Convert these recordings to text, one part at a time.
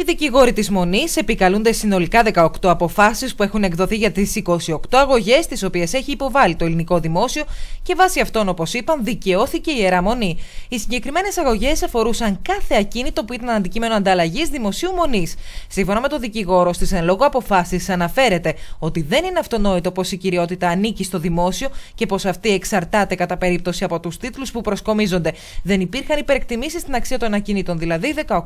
Οι δικηγόροι της Μονής επικαλούνται συνολικά 18 αποφάσεις που έχουν εκδοθεί για τις 28 αγωγές τις οποίες έχει υποβάλει το ελληνικό δημόσιο και βάσει αυτών, όπως είπαν, δικαιώθηκε η Ιερά Μονή. Οι συγκεκριμένες αγωγές αφορούσαν κάθε ακίνητο που ήταν αντικείμενο ανταλλαγής δημοσίου Μονής. Σύμφωνα με τον δικηγόρο, στις εν λόγω αποφάσεις αναφέρεται ότι δεν είναι αυτονόητο πως η κυριότητα ανήκει στο δημόσιο και πως αυτή εξαρτάται κατά περίπτωση από τους τίτλους που προσκομίζονται. Δεν υπήρχαν υπερεκτιμήσεις στην αξία των ακινήτων, δηλαδή 18-0,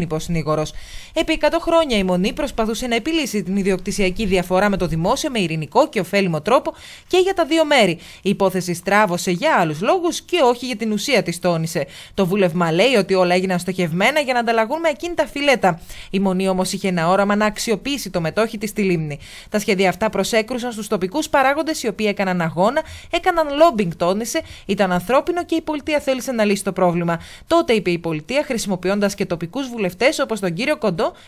υποσυνήγορο. Επί 100 χρόνια η Μονή προσπαθούσε να επιλύσει την ιδιοκτησιακή διαφορά με το δημόσιο με ειρηνικό και ωφέλιμο τρόπο και για τα δύο μέρη. Η υπόθεση στράβωσε για άλλους λόγους και όχι για την ουσία της, τόνισε. Το βούλευμα λέει ότι όλα έγιναν στοχευμένα για να ανταλλαγούν με εκείνη τα φιλέτα. Η Μονή όμως είχε ένα όραμα να αξιοποιήσει το μετόχι της στη λίμνη. Τα σχέδια αυτά προσέκρουσαν στους τοπικούς παράγοντες οι οποίοι έκαναν αγώνα, έκαναν λόμπινγκ, τόνισε, ήταν ανθρώπινο και η πολιτεία θέλησε να λύσει το πρόβλημα. Τότε είπε η πολιτεία χρησιμοποιώντας και τοπικούς βουλευτές όπως τον κύριο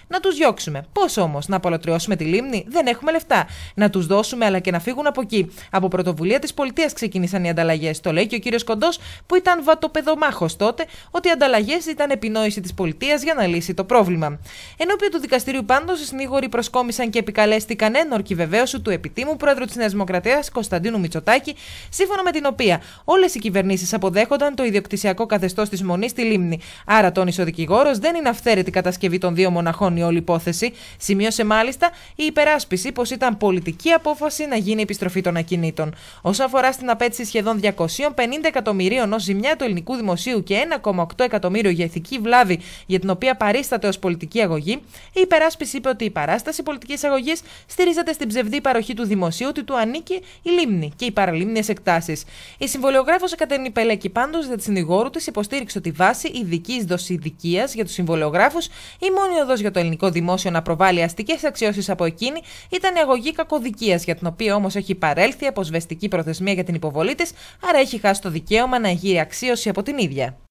να τους διώξουμε. Πώς όμως, να απολωτριώσουμε τη λίμνη, δεν έχουμε λεφτά. Να τους δώσουμε αλλά και να φύγουν από εκεί. Από πρωτοβουλία της πολιτείας ξεκίνησαν οι ανταλλαγές. Το λέει και ο κύριος Κοντός, που ήταν βατοπεδομάχος τότε, ότι οι ανταλλαγές ήταν επινόηση της πολιτείας για να λύσει το πρόβλημα. Ενώπιον του δικαστηρίου πάντως, οι συνήγοροι προσκόμισαν και επικαλέστηκαν ένορκη βεβαίωσου του επιτήμου πρόεδρου της Νέας Δημοκρατίας Κωνσταντίνου Μητσοτάκη, σύμφωνα με την οποία όλες οι κυβερνήσεις αποδέχονταν το ιδιοκτησιακό καθεστώς της μονής στη λίμνη. Άρα, τόνισε ο δεν είναι αυθαίρετη κατασκευή των δύο μοναχών η όλη υπόθεση. Σημείωσε μάλιστα η υπεράσπιση πως ήταν πολιτική απόφαση να γίνει επιστροφή των ακινήτων. Όσον αφορά στην απέτηση σχεδόν 250 εκατομμυρίων ως ζημιά του ελληνικού δημοσίου και 1,8 εκατομμύριο για ηθική βλάβη για την οποία παρίσταται ως πολιτική αγωγή, η υπεράσπιση είπε ότι η παράσταση πολιτικής αγωγής στηρίζεται στην ψευδή παροχή του δημοσίου ότι του ανήκει η λίμνη και οι παραλίμνιες εκτάσεις. Η συμβολιογράφο Εκατερίνη Πελέκη πάντως για τη συνηγόρου της υποστήριξε ότι βάση ειδικής δοσηδικία για τους συμβολιογράφου η οδό για το ελληνικό δημόσιο να προβάλλει αστικές αξιώσεις από εκείνη ήταν η αγωγή κακοδικίας, για την οποία όμως έχει παρέλθει αποσβεστική προθεσμία για την υποβολή της, άρα έχει χάσει το δικαίωμα να εγείρει αξίωση από την ίδια.